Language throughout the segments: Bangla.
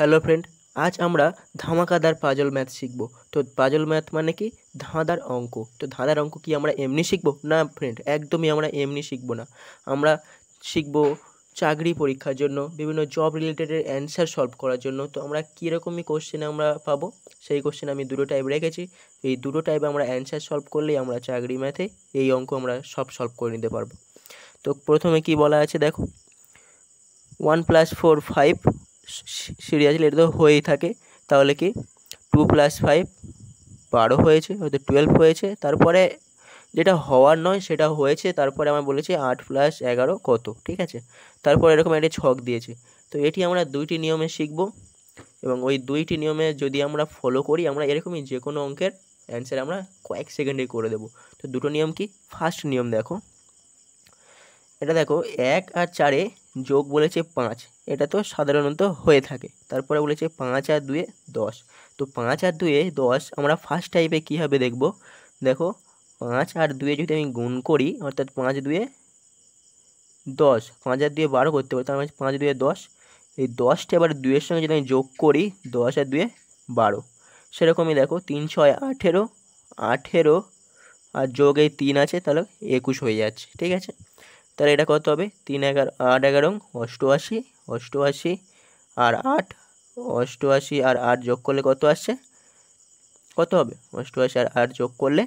হ্যালো ফ্রেন্ড আজ আমরা ধামাকাদার পাজল ম্যাথ শিখব তো পাজল ম্যাথ মানে কি ধাঁধার অঙ্ক তো ধাঁধার অঙ্ক কি আমরা এমনি শিখব না ফ্রেন্ড একদমই আমরা এমনি শিখবো না আমরা শিখবো চাকরি পরীক্ষার জন্য বিভিন্ন জব রিলেটেডের অ্যান্সার সলভ করার জন্য তো আমরা কীরকমই কোশ্চেন আমরা পাবো সেই কোশ্চেন আমি দুটো টাইপ রেখেছি এই দুটো টাইপ আমরা অ্যান্সার সলভ করলেই আমরা চাকরি ম্যাথে এই অঙ্ক আমরা সব সলভ করে নিতে পারবো তো প্রথমে কি বলা আছে দেখো one plus four five seriously এটা তো হয়েই থাকে তাহলে কি টু প্লাস ফাইভ বারো হয়েছে হয়তো টুয়েলভ হয়েছে তারপরে যেটা হওয়ার নয় সেটা হয়েছে তারপরে আমার বলেছে আট প্লাস এগারো কত ঠিক আছে তারপরে এরকম একটা ছক দিয়েছে তো এটি আমরা দুইটি নিয়মে শিখব এবং ওই দুইটি নিয়মে যদি আমরা ফলো করি আমরা এরকমই যে কোনো অঙ্কের অ্যান্সার আমরা কয়েক সেকেন্ডে করে দেব তো দুটো নিয়ম কি ফার্স্ট নিয়ম দেখো এটা দেখো এক আর চারে যোগ বলেছে পাঁচ এটা তো সাধারণত হয়ে থাকে তারপরে বলেছে পাঁচ আর দুয়ে দশ তো পাঁচ আর দুয়ে দশ আমরা ফার্স্ট টাইপে কীভাবে দেখব দেখো পাঁচ আর দুয়ে যদি আমি গুণ করি অর্থাৎ পাঁচ দুয়ে দশ পাঁচ আর দুয়ে বারো করতে পারি তার মানে পাঁচ দুয়ে দশ এই দশটা এবার দুয়ের সঙ্গে যদি আমি যোগ করি দশ আর দুয়ে বারো সেরকমই দেখো তিন ছয় আঠেরো আঠেরো আর যোগ এই তিন আছে তাহলে একুশ হয়ে যাচ্ছে ঠিক আছে তাহলে এটা কত হবে তিন এগারো আট এগারো অষ্টআশি অষ্টআশি আর আট অষ্টআশি আর আট যোগ করলে কত আসছে কত হবে অষ্টআশি আর আট যোগ করলে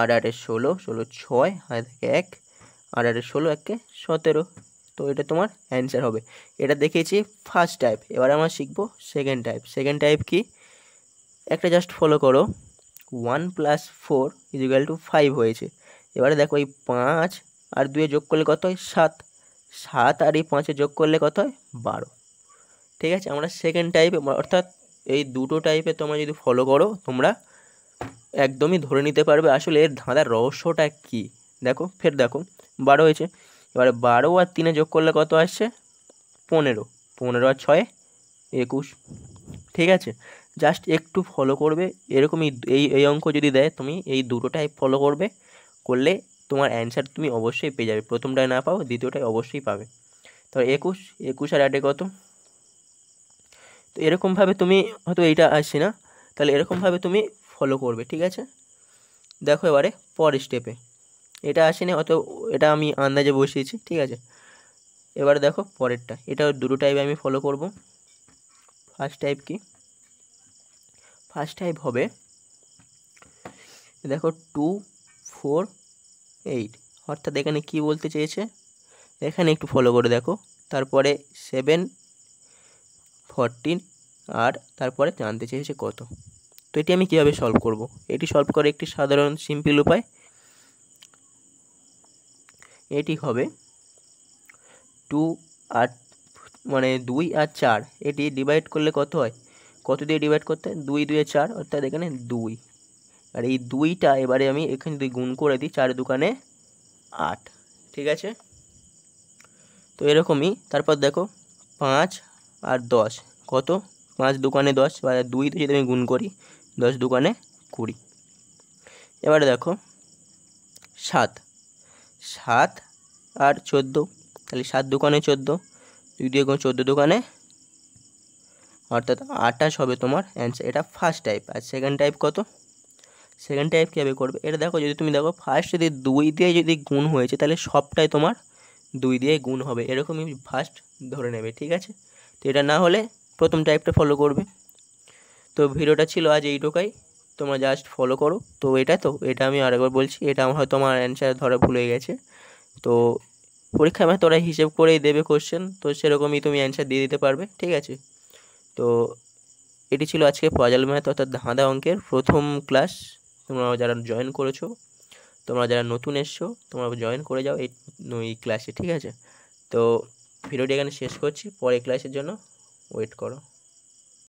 আট আটের ষোলো ষোলো ছয় হাতে থাকে এক আট আটের ষোলো একে সতেরো তো এটা তোমার অ্যান্সার হবে এটা দেখেছি ফার্স্ট টাইপ এবার আমরা শিখবো সেকেন্ড টাইপ সেকেন্ড টাইপ কি একটা জাস্ট ফলো করো one plus four is equal two five হয়েছে এবারে দেখো এই পাঁচ আর দুয়ে যোগ করলে কত হয় সাত সাত আর এই পাঁচে যোগ করলে কত হয় বারো ঠিক আছে আমরা সেকেন্ড টাইপে অর্থাৎ এই দুটো টাইপে তোমরা যদি ফলো করো তোমরা একদমই ধরে নিতে পারবে আসলে এর ধাঁধার রহস্যটা কি দেখো ফের দেখো বারো হয়েছে এবারে বারো আর তিনে যোগ করলে কত আসছে পনেরো পনেরো আর ছয় একুশ ঠিক আছে জাস্ট একটু ফলো করবে এরকমই এই এই অঙ্ক যদি দেয় তুমি এই দুটো টাইপ ফলো করবে করলে তোমার অ্যান্সার তুমি অবশ্যই পেয়ে যাবে প্রথমটায় না পাও দ্বিতীয়টায় অবশ্যই পাবে তো একুশ একুশ আর আটে কত তো এরকমভাবে তুমি হয়তো এইটা আসছি না তাহলে এরকমভাবে তুমি ফলো করবে ঠিক আছে দেখো এবারে পরের স্টেপে এটা না অত এটা আমি আন্দাজে বসিয়েছি ঠিক আছে এবারে দেখো পরেরটা এটা দুটো টাইপে আমি ফলো করব ফার্স্ট টাইপ কি ফার্স্ট টাইপ হবে দেখো টু ফোর এইট অর্থাৎ এখানে কি বলতে চেয়েছে এখানে একটু ফলো করে দেখো তারপরে সেভেন ফরটিন আর তারপরে জানতে চেয়েছে কত তো এটি আমি কীভাবে সলভ করব। এটি সলভ করে একটি সাধারণ সিম্পল উপায় এটি হবে টু আর মানে দুই আর চার এটি ডিভাইড করলে কত হয় কত দিয়ে ডিভাইড করতে হয় দুই দুয়ে চার অর্থাৎ এখানে দুই আর এই দুইটা এবারে আমি এখানে যদি গুণ করে দিই চার দোকানে আট ঠিক আছে তো এরকমই তারপর দেখো পাঁচ আর দশ কত পাঁচ দোকানে দশ বা দুইতে যদি আমি গুণ করি দশ দোকানে কুড়ি এবারে দেখো সাত সাত আর চোদ্দো তাহলে সাত দোকানে চোদ্দো যদি এখন চোদ্দো দোকানে অর্থাৎ আটাশ হবে তোমার অ্যান্সার এটা ফার্স্ট টাইপ আর সেকেন্ড টাইপ কত সেকেন্ড টাইপ কীভাবে করবে এটা দেখো যদি তুমি দেখো ফার্স্ট যদি দুই দিয়ে যদি গুণ হয়েছে তাহলে সবটাই তোমার দুই দিয়ে গুণ হবে এরকমই ফার্স্ট ধরে নেবে ঠিক আছে তো এটা না হলে প্রথম টাইপটা ফলো করবে তো ভিডিওটা ছিল আজ এইটুকাই তোমরা জাস্ট ফলো করো তো এটা তো এটা আমি আরেকবার বলছি এটা আমার হয়তো আমার অ্যান্সার ধরা ভুলে গেছে তো পরীক্ষায় আমার তোরা হিসেব করেই দেবে কোশ্চেন তো সেরকমই তুমি অ্যান্সার দিয়ে দিতে পারবে ঠিক আছে তো এটি ছিল আজকে পজাল ম্যাথ অর্থাৎ ধাঁধা অঙ্কের প্রথম ক্লাস তোমরা যারা জয়েন করেছো তোমরা যারা নতুন এসছো তোমরা জয়েন করে যাও এই এই ক্লাসে ঠিক আছে তো ভিডিওটি এখানে শেষ করছি পরে ক্লাসের জন্য ওয়েট করো